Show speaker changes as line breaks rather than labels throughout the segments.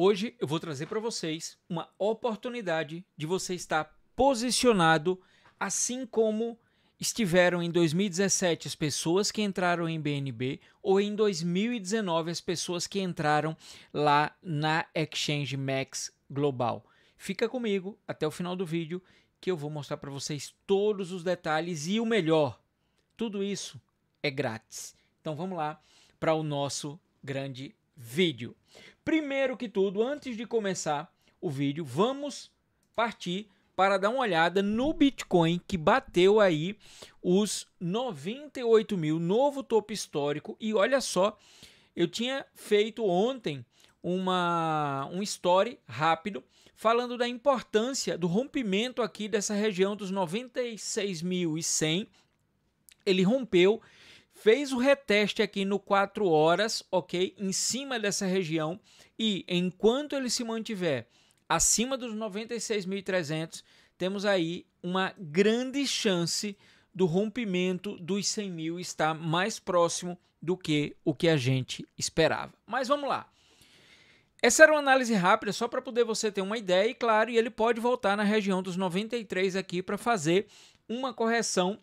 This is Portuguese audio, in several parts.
Hoje eu vou trazer para vocês uma oportunidade de você estar posicionado assim como estiveram em 2017 as pessoas que entraram em BNB ou em 2019 as pessoas que entraram lá na Exchange Max Global. Fica comigo até o final do vídeo que eu vou mostrar para vocês todos os detalhes e o melhor, tudo isso é grátis. Então vamos lá para o nosso grande vídeo. Primeiro que tudo, antes de começar o vídeo, vamos partir para dar uma olhada no Bitcoin que bateu aí os 98 mil, novo topo histórico. E olha só, eu tinha feito ontem uma, um story rápido falando da importância do rompimento aqui dessa região dos 96.100. Ele rompeu fez o reteste aqui no 4 horas, ok? Em cima dessa região e enquanto ele se mantiver acima dos 96.300, temos aí uma grande chance do rompimento dos 100 mil estar mais próximo do que o que a gente esperava. Mas vamos lá. Essa era uma análise rápida, só para poder você ter uma ideia, e claro, ele pode voltar na região dos 93 aqui para fazer uma correção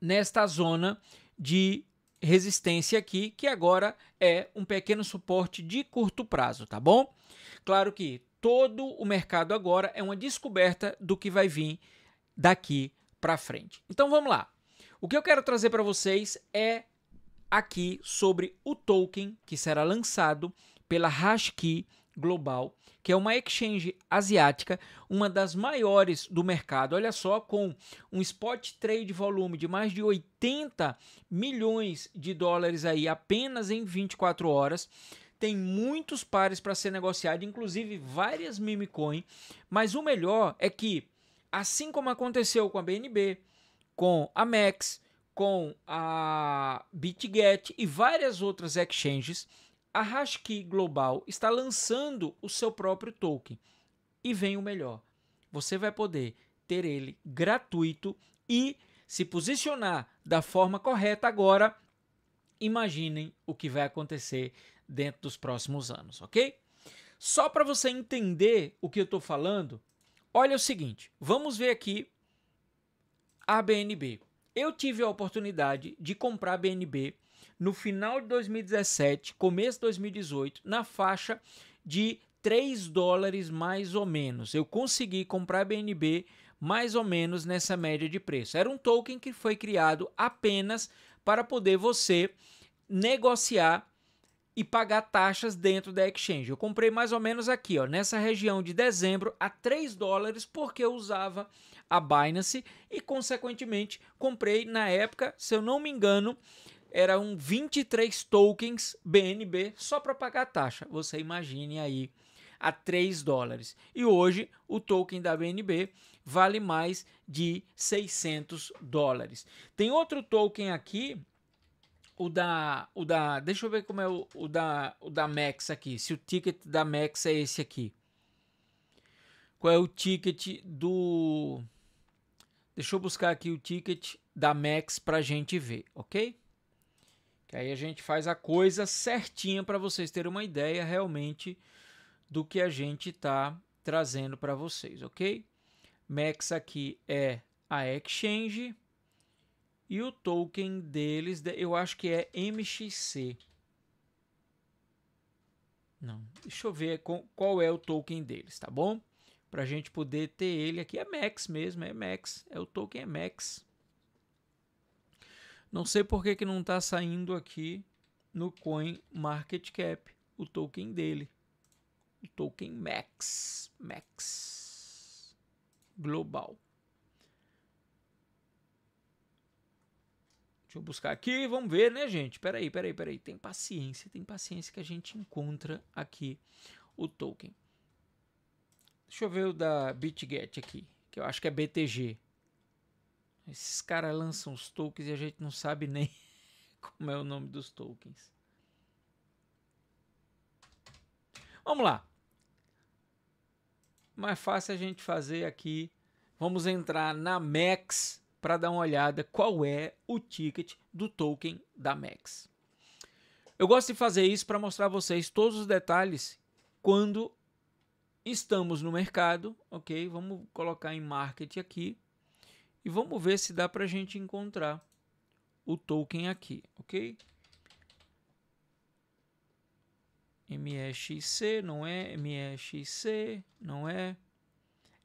nesta zona de resistência aqui, que agora é um pequeno suporte de curto prazo, tá bom? Claro que todo o mercado agora é uma descoberta do que vai vir daqui para frente. Então vamos lá. O que eu quero trazer para vocês é aqui sobre o token que será lançado pela Hashkey Global, que é uma exchange asiática, uma das maiores do mercado. Olha só, com um spot trade volume de mais de 80 milhões de dólares aí apenas em 24 horas. Tem muitos pares para ser negociado, inclusive várias mimicoin mas o melhor é que assim como aconteceu com a BNB, com a Max, com a BitGet e várias outras exchanges, a Hashkey Global está lançando o seu próprio token. E vem o melhor: você vai poder ter ele gratuito e se posicionar da forma correta agora. Imaginem o que vai acontecer dentro dos próximos anos, ok? Só para você entender o que eu estou falando, olha o seguinte: vamos ver aqui a BNB. Eu tive a oportunidade de comprar a BNB no final de 2017, começo de 2018, na faixa de 3 dólares mais ou menos. Eu consegui comprar BNB mais ou menos nessa média de preço. Era um token que foi criado apenas para poder você negociar e pagar taxas dentro da exchange. Eu comprei mais ou menos aqui, ó, nessa região de dezembro a 3 dólares porque eu usava a Binance e consequentemente comprei na época, se eu não me engano, eram 23 tokens BNB só para pagar a taxa. Você imagine aí a 3 dólares. E hoje o token da BNB vale mais de 600 dólares. Tem outro token aqui, o da o da, deixa eu ver como é o, o da o da Max aqui, se o ticket da Max é esse aqui. Qual é o ticket do Deixa eu buscar aqui o ticket da Max para gente ver, ok? Que aí a gente faz a coisa certinha para vocês terem uma ideia realmente do que a gente está trazendo para vocês, ok? Max aqui é a Exchange e o token deles eu acho que é MXC. Não, deixa eu ver qual é o token deles, tá bom? Para a gente poder ter ele aqui, é Max mesmo, é Max, é o token é MEX. Não sei por que, que não está saindo aqui no Coin Market Cap o token dele, o token Max, Max global. Deixa eu buscar aqui, vamos ver, né, gente? Peraí, peraí, peraí. Tem paciência, tem paciência que a gente encontra aqui o token. Deixa eu ver o da BitGet aqui, que eu acho que é BTG. Esses caras lançam os tokens e a gente não sabe nem como é o nome dos tokens. Vamos lá. Mais fácil a gente fazer aqui. Vamos entrar na Max para dar uma olhada qual é o ticket do token da Max. Eu gosto de fazer isso para mostrar a vocês todos os detalhes quando estamos no mercado, ok? Vamos colocar em market aqui e vamos ver se dá para a gente encontrar o token aqui, ok? MXC não é, MXC não é,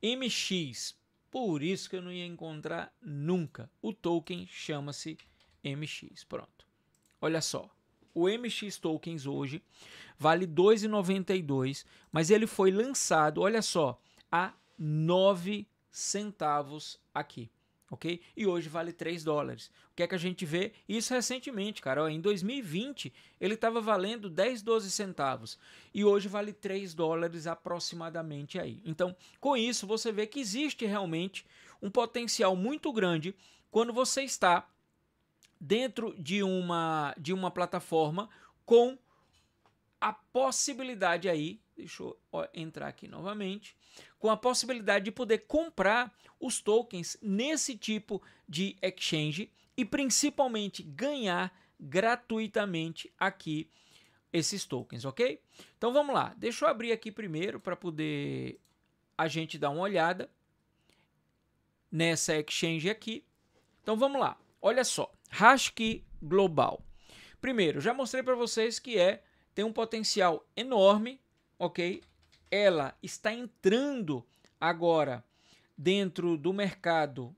MX, por isso que eu não ia encontrar nunca. O token chama-se MX, pronto. Olha só, o MX Tokens hoje vale 2,92, mas ele foi lançado, olha só, a 9 centavos aqui ok? E hoje vale 3 dólares. O que é que a gente vê? Isso recentemente, cara. Ó, em 2020 ele estava valendo 10, 12 centavos e hoje vale 3 dólares aproximadamente aí. Então, com isso você vê que existe realmente um potencial muito grande quando você está dentro de uma de uma plataforma com a possibilidade aí Deixa eu entrar aqui novamente. Com a possibilidade de poder comprar os tokens nesse tipo de exchange e principalmente ganhar gratuitamente aqui esses tokens, ok? Então vamos lá. Deixa eu abrir aqui primeiro para poder a gente dar uma olhada nessa exchange aqui. Então vamos lá. Olha só, Hashkey Global. Primeiro, já mostrei para vocês que é tem um potencial enorme ok? Ela está entrando agora dentro do mercado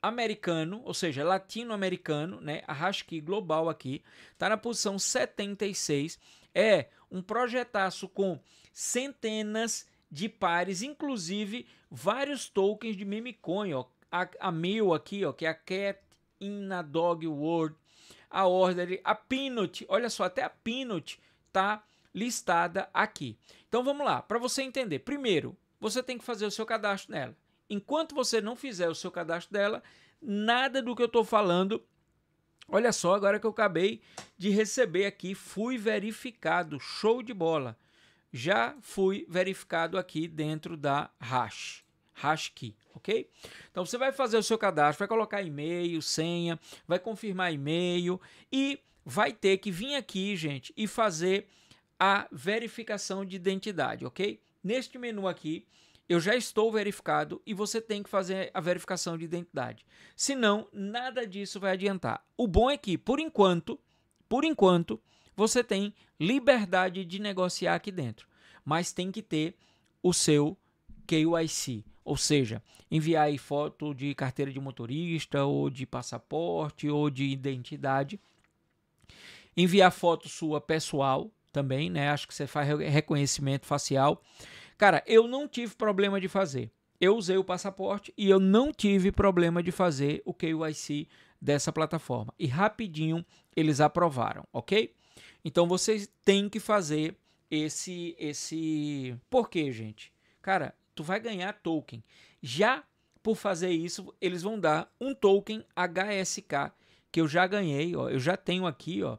americano, ou seja, latino-americano, né? Arrasque global aqui, está na posição 76. É um projetaço com centenas de pares, inclusive vários tokens de memecoin, ó. A, a mil aqui, ó, que é a Cat in a Dog World, a Order, a Peanut, olha só, até a Peanut tá listada aqui. Então vamos lá, para você entender. Primeiro, você tem que fazer o seu cadastro nela. Enquanto você não fizer o seu cadastro dela, nada do que eu estou falando. Olha só, agora que eu acabei de receber aqui, fui verificado, show de bola. Já fui verificado aqui dentro da hash, key, ok? Então você vai fazer o seu cadastro, vai colocar e-mail, senha, vai confirmar e-mail e vai ter que vir aqui, gente, e fazer a verificação de identidade, ok? Neste menu aqui, eu já estou verificado e você tem que fazer a verificação de identidade. Senão, nada disso vai adiantar. O bom é que, por enquanto, por enquanto, você tem liberdade de negociar aqui dentro, mas tem que ter o seu KYC, ou seja, enviar aí foto de carteira de motorista ou de passaporte ou de identidade, enviar foto sua pessoal, também, né? Acho que você faz reconhecimento facial. Cara, eu não tive problema de fazer. Eu usei o passaporte e eu não tive problema de fazer o KYC dessa plataforma. E rapidinho eles aprovaram, ok? Então vocês têm que fazer esse esse Por quê, gente? Cara, tu vai ganhar token. Já por fazer isso, eles vão dar um token HSK que eu já ganhei, ó. Eu já tenho aqui, ó.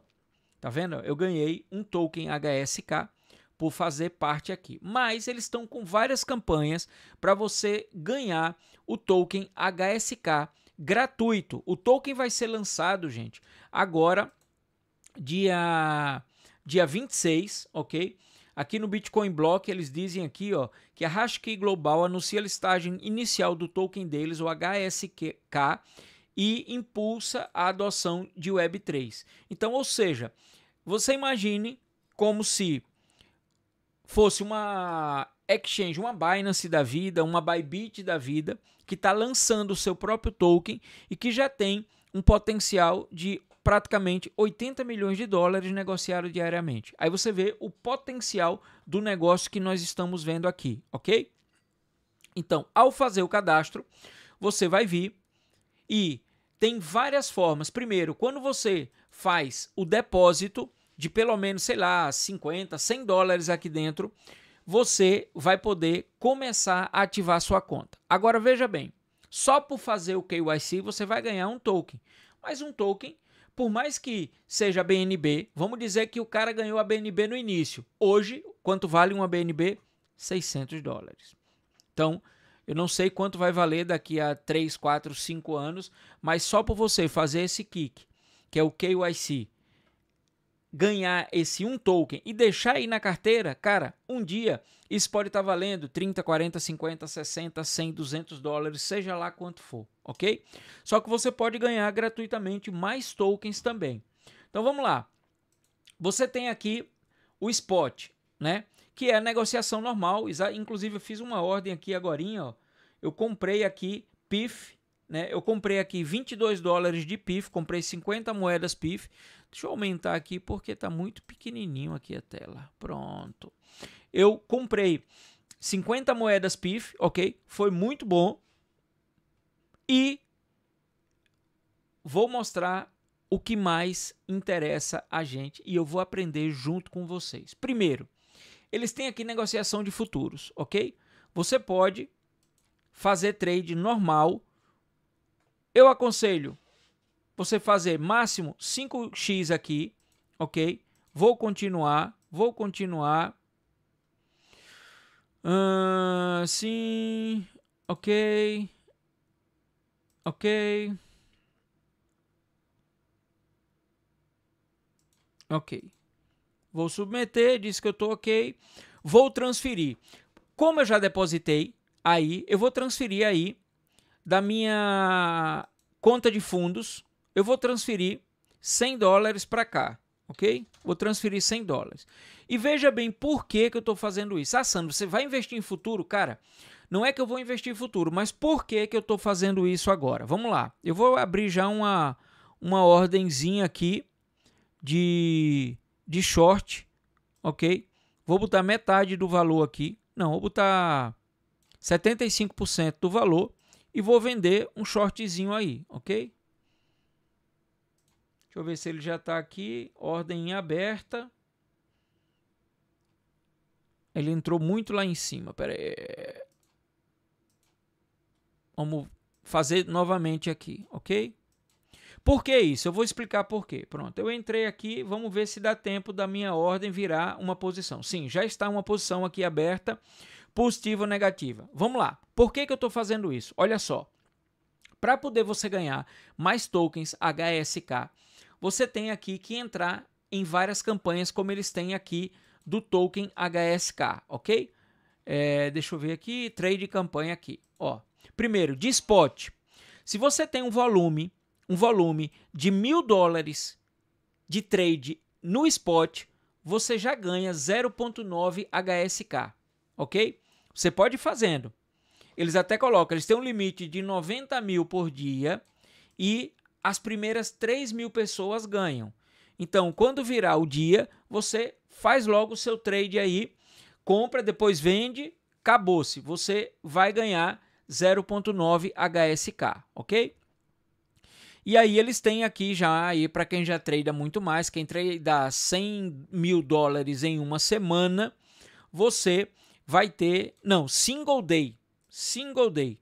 Tá vendo? Eu ganhei um token HSK por fazer parte aqui. Mas eles estão com várias campanhas para você ganhar o token HSK gratuito. O token vai ser lançado, gente, agora dia dia 26, OK? Aqui no Bitcoin Block eles dizem aqui, ó, que a Hashkey Global anuncia a listagem inicial do token deles, o HSK e impulsa a adoção de Web3. Então, ou seja, você imagine como se fosse uma exchange, uma Binance da vida, uma Bybit da vida, que está lançando o seu próprio token e que já tem um potencial de praticamente 80 milhões de dólares negociado diariamente. Aí você vê o potencial do negócio que nós estamos vendo aqui, ok? Então, ao fazer o cadastro, você vai vir e tem várias formas. Primeiro, quando você faz o depósito de pelo menos, sei lá, 50, 100 dólares aqui dentro, você vai poder começar a ativar sua conta. Agora veja bem, só por fazer o KYC você vai ganhar um token. Mas um token, por mais que seja BNB, vamos dizer que o cara ganhou a BNB no início. Hoje, quanto vale uma BNB? 600 dólares. Então, eu não sei quanto vai valer daqui a 3, 4, 5 anos, mas só por você fazer esse kick, que é o KYC, ganhar esse um token e deixar aí na carteira, cara, um dia isso pode estar tá valendo 30, 40, 50, 60, 100, 200 dólares, seja lá quanto for, ok? Só que você pode ganhar gratuitamente mais tokens também. Então vamos lá. Você tem aqui o spot, né? que é a negociação normal. Inclusive, eu fiz uma ordem aqui agora. Eu comprei aqui PIF, né? Eu comprei aqui 22 dólares de PIF, comprei 50 moedas PIF. Deixa eu aumentar aqui porque tá muito pequenininho aqui a tela. Pronto. Eu comprei 50 moedas PIF, ok? Foi muito bom. E vou mostrar o que mais interessa a gente e eu vou aprender junto com vocês. Primeiro, eles têm aqui negociação de futuros, ok? Você pode fazer trade normal. Eu aconselho você fazer máximo 5x aqui, ok? Vou continuar, vou continuar. Uh, sim, ok, ok, ok vou submeter, disse que eu estou ok, vou transferir. Como eu já depositei aí, eu vou transferir aí da minha conta de fundos, eu vou transferir 100 dólares para cá, ok? Vou transferir 100 dólares. E veja bem por que, que eu estou fazendo isso. Ah, Sandro, você vai investir em futuro? Cara, não é que eu vou investir em futuro, mas por que, que eu estou fazendo isso agora? Vamos lá, eu vou abrir já uma, uma ordenzinha aqui de de short, ok? Vou botar metade do valor aqui. Não, vou botar 75% do valor e vou vender um shortzinho aí, ok? Deixa eu ver se ele já está aqui. Ordem aberta. Ele entrou muito lá em cima. Pera aí. Vamos fazer novamente aqui, ok? Por que isso? Eu vou explicar por quê. Pronto, eu entrei aqui, vamos ver se dá tempo da minha ordem virar uma posição. Sim, já está uma posição aqui aberta, positiva ou negativa. Vamos lá. Por que, que eu estou fazendo isso? Olha só. Para poder você ganhar mais tokens HSK, você tem aqui que entrar em várias campanhas como eles têm aqui do token HSK, ok? É, deixa eu ver aqui, trade campanha aqui. Ó, primeiro, de spot. Se você tem um volume um volume de mil dólares de trade no spot, você já ganha 0,9 HSK, ok? Você pode ir fazendo. Eles até colocam, eles têm um limite de 90 mil por dia e as primeiras 3 mil pessoas ganham. Então, quando virar o dia, você faz logo o seu trade aí, compra, depois vende, acabou-se. Você vai ganhar 0,9 HSK, ok? E aí eles têm aqui já aí para quem já trade muito mais, quem treina 100 mil dólares em uma semana, você vai ter, não, single day, single day.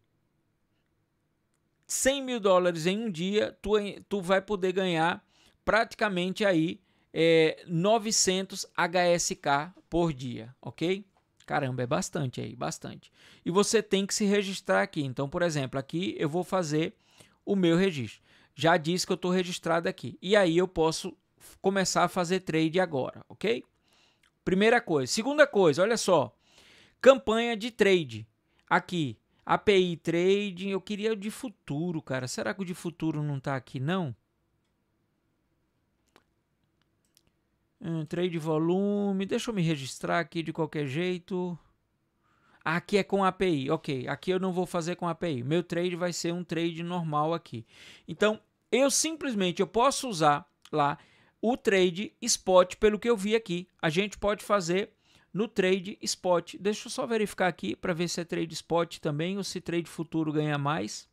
100 mil dólares em um dia, tu, tu vai poder ganhar praticamente aí é, 900 HSK por dia, ok? Caramba, é bastante aí, bastante. E você tem que se registrar aqui. Então, por exemplo, aqui eu vou fazer o meu registro já disse que eu estou registrado aqui. E aí eu posso começar a fazer trade agora, ok? Primeira coisa. Segunda coisa, olha só. Campanha de trade. Aqui, API Trading. Eu queria o de futuro, cara. Será que o de futuro não está aqui, não? Hum, trade volume. Deixa eu me registrar aqui de qualquer jeito. Aqui é com API, ok. Aqui eu não vou fazer com API. Meu trade vai ser um trade normal aqui. Então, eu simplesmente eu posso usar lá o trade spot, pelo que eu vi aqui. A gente pode fazer no trade spot. Deixa eu só verificar aqui para ver se é trade spot também ou se trade futuro ganha mais.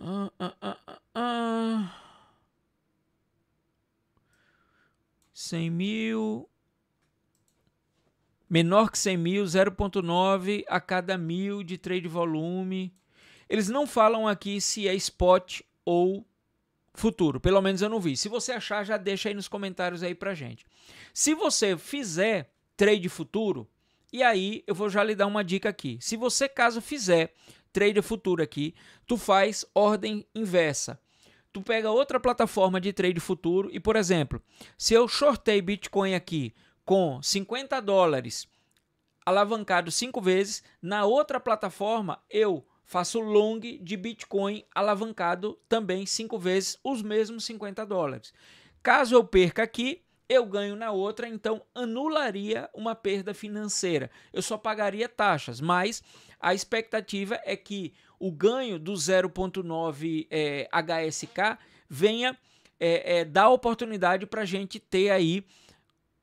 Ah, ah, ah, 100 ah, ah. mil. Menor que 100 mil, 0,9 a cada mil de trade volume. Eles não falam aqui se é spot ou futuro, pelo menos eu não vi. Se você achar, já deixa aí nos comentários aí pra gente. Se você fizer trade futuro, e aí eu vou já lhe dar uma dica aqui. Se você caso fizer trade futuro aqui, tu faz ordem inversa. Tu pega outra plataforma de trade futuro e, por exemplo, se eu shortei Bitcoin aqui com 50 dólares alavancado cinco vezes, na outra plataforma eu faço long de Bitcoin alavancado também cinco vezes os mesmos 50 dólares. Caso eu perca aqui, eu ganho na outra, então anularia uma perda financeira. Eu só pagaria taxas, mas a expectativa é que o ganho do 0,9 é, HSK venha é, é, dar oportunidade para a gente ter aí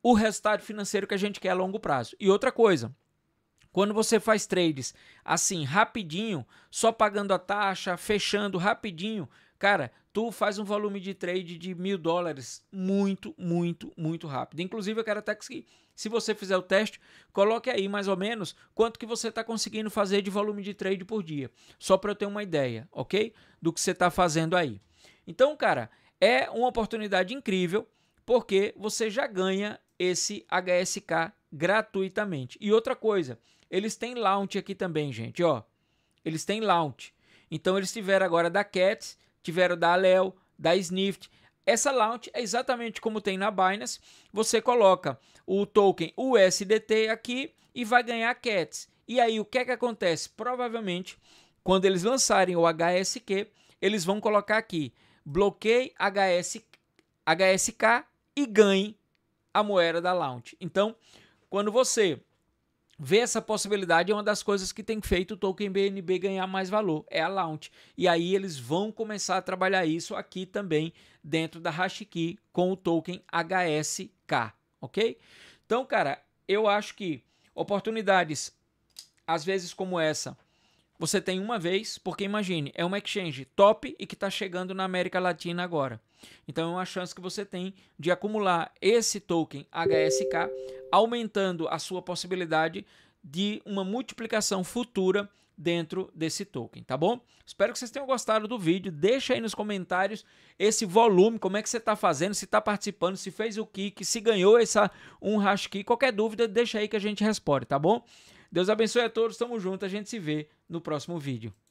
o resultado financeiro que a gente quer a longo prazo. E outra coisa, quando você faz trades assim, rapidinho, só pagando a taxa, fechando rapidinho, cara, tu faz um volume de trade de mil dólares muito, muito, muito rápido. Inclusive, eu quero até que, se você fizer o teste, coloque aí mais ou menos quanto que você está conseguindo fazer de volume de trade por dia. Só para eu ter uma ideia, ok? Do que você está fazendo aí. Então, cara, é uma oportunidade incrível porque você já ganha esse HSK gratuitamente. E outra coisa, eles têm launch aqui também, gente, ó. Eles têm launch. Então eles tiveram agora da Cats, tiveram da Alel, da Snift. Essa launch é exatamente como tem na Binance. Você coloca o token USDT aqui e vai ganhar Cats. E aí o que é que acontece? Provavelmente, quando eles lançarem o HSQ, eles vão colocar aqui bloqueie HS, HSK e ganhe a moeda da launch. Então, quando você ver essa possibilidade é uma das coisas que tem feito o token BNB ganhar mais valor, é a launch. E aí eles vão começar a trabalhar isso aqui também dentro da Hashkey com o token HSK, ok? Então, cara, eu acho que oportunidades, às vezes como essa, você tem uma vez, porque imagine, é uma exchange top e que está chegando na América Latina agora. Então é uma chance que você tem de acumular esse token HSK, aumentando a sua possibilidade de uma multiplicação futura dentro desse token, tá bom? Espero que vocês tenham gostado do vídeo. Deixa aí nos comentários esse volume, como é que você está fazendo, se está participando, se fez o kick, se ganhou essa um hash key. Qualquer dúvida, deixa aí que a gente responde, tá bom? Deus abençoe a todos, tamo junto, a gente se vê no próximo vídeo.